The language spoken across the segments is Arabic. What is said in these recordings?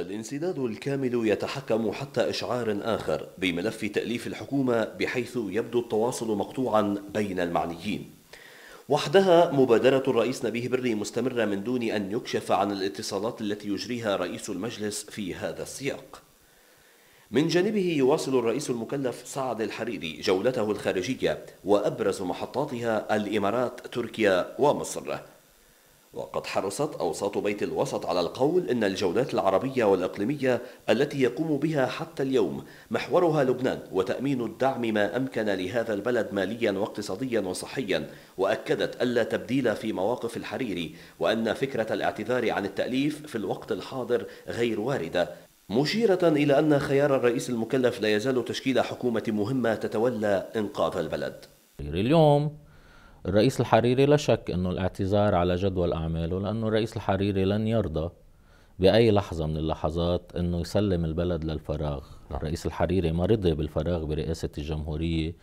الانسداد الكامل يتحكم حتى إشعار آخر بملف تأليف الحكومة بحيث يبدو التواصل مقطوعا بين المعنيين وحدها مبادرة الرئيس نبيه بري مستمرة من دون أن يكشف عن الاتصالات التي يجريها رئيس المجلس في هذا السياق من جانبه يواصل الرئيس المكلف سعد الحريري جولته الخارجية وأبرز محطاتها الإمارات تركيا ومصر وقد حرصت أوساط بيت الوسط على القول إن الجولات العربية والإقليمية التي يقوم بها حتى اليوم محورها لبنان وتأمين الدعم ما أمكن لهذا البلد ماليا واقتصاديا وصحيا وأكدت ألا تبديل في مواقف الحريري وأن فكرة الاعتذار عن التأليف في الوقت الحاضر غير واردة مشيرة إلى أن خيار الرئيس المكلف لا يزال تشكيل حكومة مهمة تتولى إنقاذ البلد اليوم الرئيس الحريري لا شك انه الاعتذار على جدول اعماله لانه الرئيس الحريري لن يرضى باي لحظه من اللحظات انه يسلم البلد للفراغ نعم. الرئيس الحريري ما رضي بالفراغ برئاسه الجمهوريه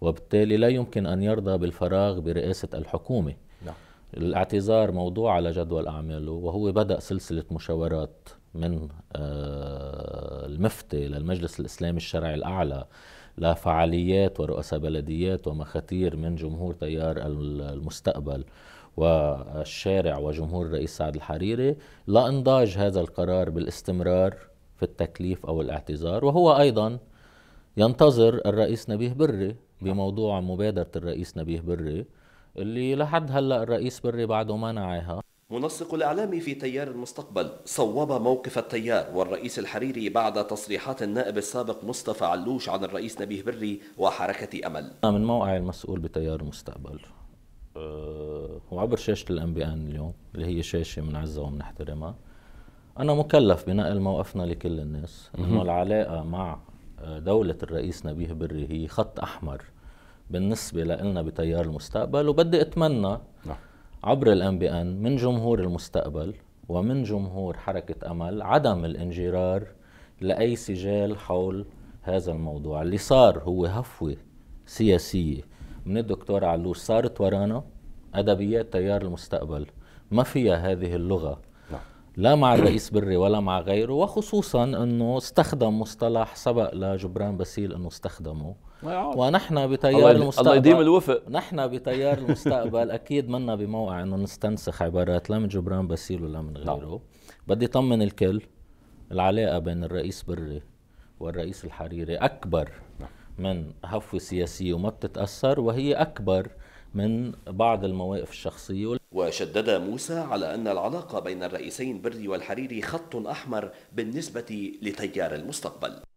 وبالتالي لا يمكن ان يرضى بالفراغ برئاسه الحكومه نعم. الاعتذار موضوع على جدول اعماله وهو بدا سلسله مشاورات من آه، المفتي للمجلس الإسلامي الشرعي الأعلى لفعاليات ورؤساء بلديات ومخاتير من جمهور تيار المستقبل والشارع وجمهور الرئيس سعد الحريري لانضاج هذا القرار بالاستمرار في التكليف او الاعتذار وهو ايضا ينتظر الرئيس نبيه بري بموضوع مبادره الرئيس نبيه بري اللي لحد هلا الرئيس بري بعده ما نعاها منسق الإعلام في تيار المستقبل صوب موقف التيار والرئيس الحريري بعد تصريحات النائب السابق مصطفى علوش عن الرئيس نبيه بري وحركة أمل من موقع المسؤول بتيار المستقبل أه، وعبر شاشة الام بي ان اليوم اللي هي شاشة بنعزها وبنحترمها أنا مكلف بنقل موقفنا لكل الناس إنه العلاقة مع أه، دولة الرئيس نبيه بري هي خط أحمر بالنسبة لنا بتيار المستقبل وبدي أتمنى نعم. عبر الان بي ان من جمهور المستقبل ومن جمهور حركه امل عدم الانجرار لاي سجال حول هذا الموضوع اللي صار هو هفوه سياسيه من الدكتور علوش صارت ورانا ادبيات تيار المستقبل ما فيها هذه اللغه لا مع الرئيس بري ولا مع غيره وخصوصا انه استخدم مصطلح سبق لجبران باسيل انه استخدمه ونحن بتيار المستقبل الله يديم الوفق نحن بتيار المستقبل اكيد منا بموقع انه نستنسخ عبارات لا من جبران باسيل ولا من نعم. غيره بدي طمن الكل العلاقه بين الرئيس بري والرئيس الحريري اكبر نعم. من هفوه سياسيه وما بتتاثر وهي اكبر من بعض المواقف الشخصية وشدد موسى على أن العلاقة بين الرئيسين بري والحريري خط أحمر بالنسبة لتيار المستقبل